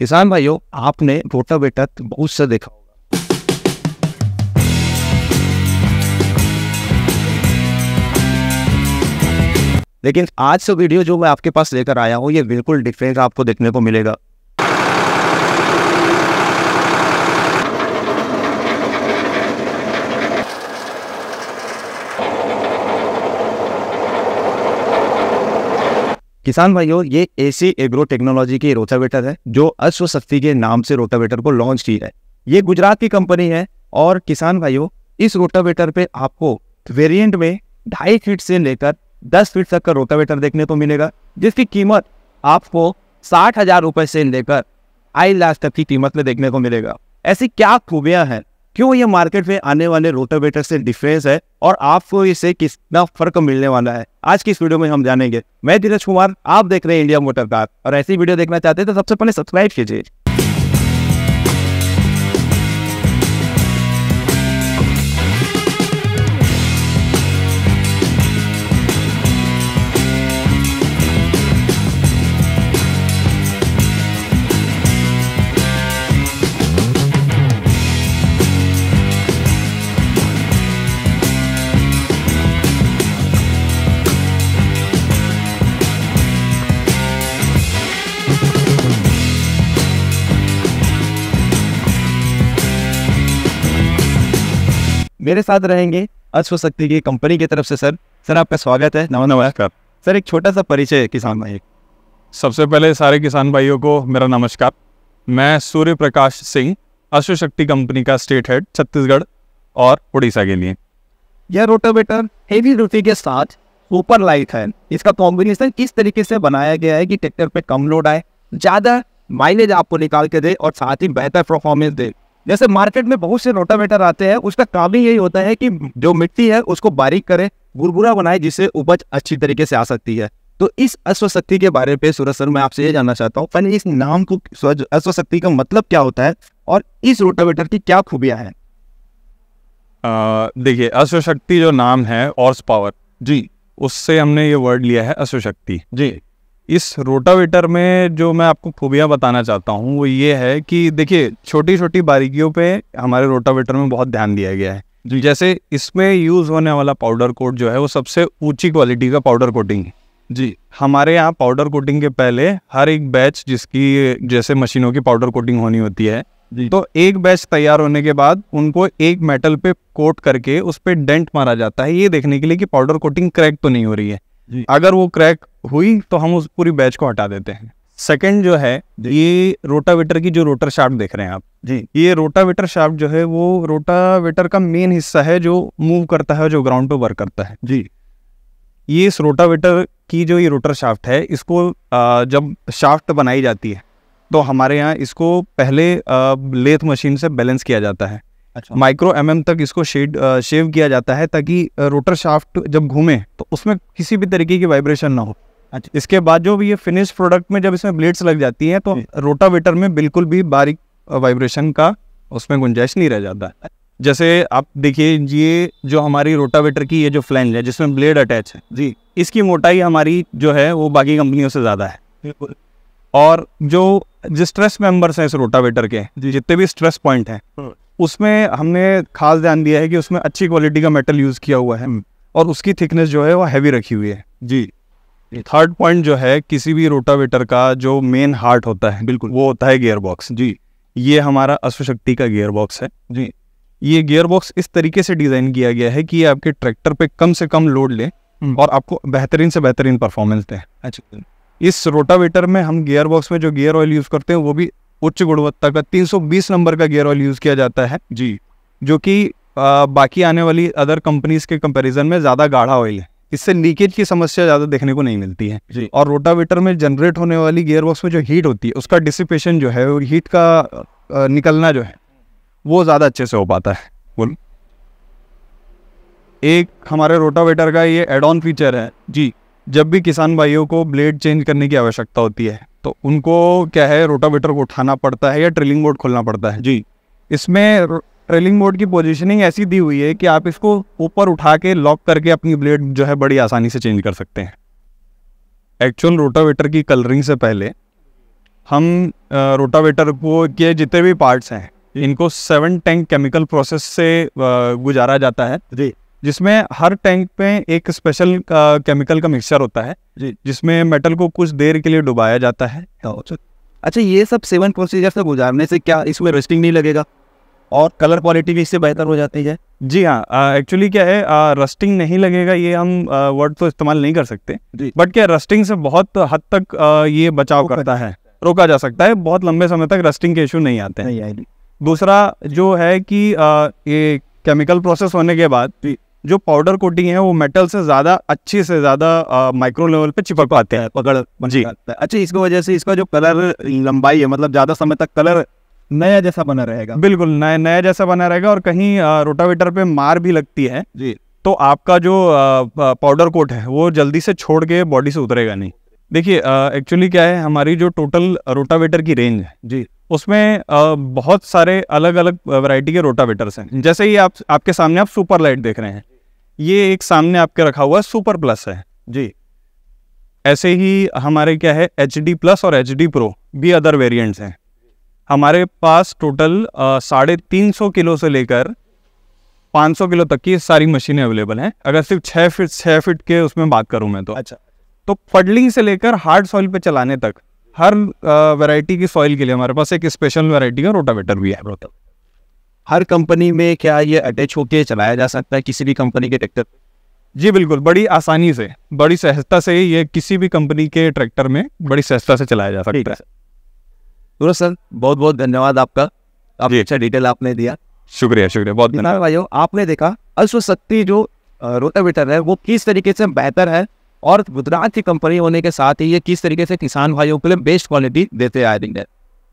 किसान भाइयों आपने रोटावेटर बहुत से देखा लेकिन आज से वीडियो जो मैं आपके पास लेकर आया हूँ ये बिल्कुल डिफरेंट आपको देखने को मिलेगा किसान भाइयों ये एसी एग्रो टेक्नोलॉजी की रोटावेटर है जो अश्व शक्ति के नाम से रोटावेटर को लॉन्च की है ये गुजरात की कंपनी है और किसान भाइयों इस रोटावेटर पे आपको वेरिएंट में ढाई फीट से लेकर दस फीट तक का रोटावेटर देखने को मिलेगा जिसकी कीमत आपको साठ हजार रुपए से लेकर आई लाख तक की कीमत में देखने को मिलेगा ऐसी क्या खूबियां हैं क्यों ये मार्केट में आने वाले रोटावेटर से डिफरेंस है और आपको इससे कितना फर्क मिलने वाला है आज की इस वीडियो में हम जानेंगे मैं धीरज कुमार आप देख रहे हैं इंडिया मोटर कार और ऐसी वीडियो देखना चाहते हैं तो सबसे पहले सब्सक्राइब कीजिए मेरे साथ रहेंगे अश्व शक्ति की कंपनी की तरफ से सर सर आपका स्वागत है नमो नमस्कार सर एक छोटा सा परिचय किसान भाई सबसे पहले सारे किसान भाइयों को मेरा नमस्कार मैं सूर्य प्रकाश सिंह अश्व शक्ति कंपनी का स्टेट हेड छत्तीसगढ़ और उड़ीसा के लिए यह रोटावेटर हेवी ड्यूटी के साथ सुपर लाइट है इसका कॉम्बिनेशन इस तरीके से बनाया गया है कि ट्रैक्टर पे कम लोड आए ज़्यादा माइलेज आपको निकाल के दे और साथ ही बेहतर परफॉर्मेंस दे जैसे मार्केट में बहुत से रोटावेटर आते हैं उसका काम ही यही होता है कि जो मिट्टी है उसको बारीक करे गुरबुरा बनाए जिससे उपज अच्छी तरीके से आ सकती है तो इस अश्वशक्ति के बारे में सूरज सर मैं आपसे ये जानना चाहता हूँ इस नाम को अश्वशक्ति का मतलब क्या होता है और इस रोटावेटर की क्या खूबियाँ हैं देखिए अश्वशक्ति जो नाम है और पावर जी उससे हमने ये वर्ड लिया है अश्वशक्ति जी इस रोटावेटर में जो मैं आपको खूबियाँ बताना चाहता हूँ वो ये है कि देखिए छोटी छोटी बारीकियों पे हमारे रोटावेटर में बहुत ध्यान दिया गया है जैसे इसमें यूज़ होने वाला पाउडर कोट जो है वो सबसे ऊंची क्वालिटी का पाउडर कोटिंग है जी हमारे यहाँ पाउडर कोटिंग के पहले हर एक बैच जिसकी जैसे मशीनों की पाउडर कोटिंग होनी होती है तो एक बैच तैयार होने के बाद उनको एक मेटल पे कोट करके उस पर डेंट मारा जाता है ये देखने के लिए कि पाउडर कोटिंग क्रैक तो नहीं हो रही है अगर वो क्रैक हुई तो हम उस पूरी बैच को हटा देते हैं सेकंड जो है ये रोटावेटर की जो रोटर शार्ट देख रहे हैं आप जी ये रोटावेटर शार्ट जो है वो रोटावेटर का मेन हिस्सा है जो मूव करता है जो ग्राउंड पे वर्क करता है जी ये इस रोटावेटर की जो ये रोटर शाफ्ट है इसको जब शाफ्ट बनाई जाती है तो हमारे यहाँ इसको पहले लेथ मशीन से बैलेंस किया जाता है माइक्रो अच्छा। एम तक इसको शेड शेव किया जाता है ताकि रोटर शाफ्ट जब घूमे तो उसमें किसी भी तरीके की वाइब्रेशन ना हो अच्छा इसके बाद जो भी ये फिनिश प्रोडक्ट में जब इसमें ब्लेड्स लग जाती हैं तो रोटावेटर में बिल्कुल भी बारीक वाइब्रेशन का उसमें गुंजाइश नहीं रह जाता अच्छा। जैसे आप देखिए ये जो हमारी रोटावेटर की ये जो फ्लैंज है जिसमें ब्लेड अटैच है जी इसकी मोटाई हमारी जो है वो बाकी कंपनियों से ज़्यादा है और जो जिस स्ट्रेस मेंबर्स हैं इस रोटावेटर के जितने भी स्ट्रेस पॉइंट हैं हाँ। उसमें हमने खास ध्यान दिया है कि उसमें अच्छी क्वालिटी का मेटल यूज़ किया हुआ है हम्म। और उसकी थिकनेस जो है वो हैवी रखी हुई है जी थर्ड पॉइंट जो है किसी भी रोटावेटर का जो मेन हार्ट होता है बिल्कुल वो होता है गियर बॉक्स जी ये हमारा अश्वशक्ति का गियर बॉक्स है जी ये गियर बॉक्स इस तरीके से डिज़ाइन किया गया है कि ये आपके ट्रैक्टर पे कम से कम लोड ले हम्म। और आपको बेहतरीन से बेहतरीन परफॉर्मेंस दें अच्छा इस रोटावेटर में हम गियर बॉक्स में जो गियर ऑयल यूज़ करते हैं वो भी उच्च गुणवत्ता का 320 नंबर का गियर ऑयल यूज़ किया जाता है जी जो कि बाकी आने वाली अदर कंपनीज के कंपैरिजन में ज़्यादा गाढ़ा ऑयल है इससे लीकेज की समस्या ज़्यादा देखने को नहीं मिलती है जी। और रोटावेटर में जनरेट होने वाली गियर बॉक्स में जो हीट होती है उसका डिसिपेशन जो है और हीट का निकलना जो है वो ज़्यादा अच्छे से हो पाता है बोल एक हमारे रोटावेटर का ये एड ऑन फीचर है जी जब भी किसान भाइयों को ब्लेड चेंज करने की आवश्यकता होती है तो उनको क्या है रोटावेटर को उठाना पड़ता है या ट्रेलिंग बोर्ड खोलना पड़ता है जी इसमें ट्रेलिंग बोर्ड की पोजीशनिंग ऐसी दी हुई है कि आप इसको ऊपर उठा के लॉक करके अपनी ब्लेड जो है बड़ी आसानी से चेंज कर सकते हैं एक्चुअल रोटावेटर की कलरिंग से पहले हम रोटावेटर को के जितने भी पार्ट्स हैं इनको सेवन टैंक केमिकल प्रोसेस से गुजारा जाता है जी जिसमें हर टैंक पे एक स्पेशल केमिकल का मिक्सचर होता है जी जिसमें मेटल को कुछ देर के लिए डुबाया जाता है हाँ, अच्छा।, अच्छा ये सब सेवन प्रोसीजर से गुजारने से क्या इसमें रस्टिंग नहीं लगेगा और कलर क्वालिटी भी इससे बेहतर हो जाती है जी हाँ एक्चुअली क्या है आ, रस्टिंग नहीं लगेगा ये हम वर्ड तो इस्तेमाल नहीं कर सकते बट क्या रस्टिंग से बहुत हद तक आ, ये बचाव करता है रोका जा सकता है बहुत लंबे समय तक रस्टिंग के इशू नहीं आते हैं दूसरा जो है कि आ, ये केमिकल प्रोसेस होने के बाद जो पाउडर कोटिंग है वो मेटल से ज़्यादा अच्छे से ज़्यादा माइक्रो लेवल पे चिपक पाते हैं पकड़ जी अच्छा इसकी वजह से इसका जो कलर लंबाई है मतलब ज़्यादा समय तक कलर नया जैसा बना रहेगा बिल्कुल नया नया जैसा बना रहेगा और कहीं रोटावेटर पे मार भी लगती है जी तो आपका जो पाउडर कोट है वो जल्दी से छोड़ के बॉडी से उतरेगा नहीं देखिए एक्चुअली क्या है हमारी जो टोटल रोटावेटर की रेंज है जी उसमें आ, बहुत सारे अलग अलग वैरायटी के रोटावेटर्स हैं जैसे ही आप आपके सामने आप सुपर लाइट देख रहे हैं ये एक सामने आपके रखा हुआ सुपर प्लस है जी ऐसे ही हमारे क्या है एच डी प्लस और एच डी प्रो भी अदर वेरिएंट्स हैं हमारे पास टोटल साढ़े तीन सौ किलो से लेकर 500 किलो तक की सारी मशीनें अवेलेबल हैं अगर सिर्फ छः फिट छः फिट के उसमें बात करूं मैं तो अच्छा तो पडलिंग से लेकर हार्ड सॉइल पे चलाने तक हर वैरायटी की सॉइल के लिए हमारे पास एक स्पेशल वैरायटी का रोटावेटर भी है रोटावेटर हर कंपनी में क्या ये अटैच होके चलाया जा सकता है किसी भी कंपनी के ट्रैक्टर जी बिल्कुल बड़ी आसानी से बड़ी सहजता से ये किसी भी कंपनी के ट्रैक्टर में बड़ी सहजता से चलाया जा सकता है सूरज सर तो बहुत बहुत धन्यवाद आपका आप अच्छा डिटेल आपने दिया शुक्रिया शुक्रिया बहुत धन्यवाद भाइयों आपने देखा अश्वशक्ति जो रोटावेटर है वो किस तरीके से बेहतर है और गुजरात की कंपनी होने के साथ ही ये किस तरीके से किसान भाइयों के लिए बेस्ट क्वालिटी देते आए दिन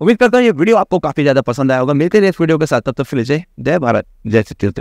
उम्मीद करता हूँ ये वीडियो आपको काफी ज्यादा पसंद आया होगा मिलते हैं इस वीडियो के साथ तब तक फिर जय भारत जय सत्युत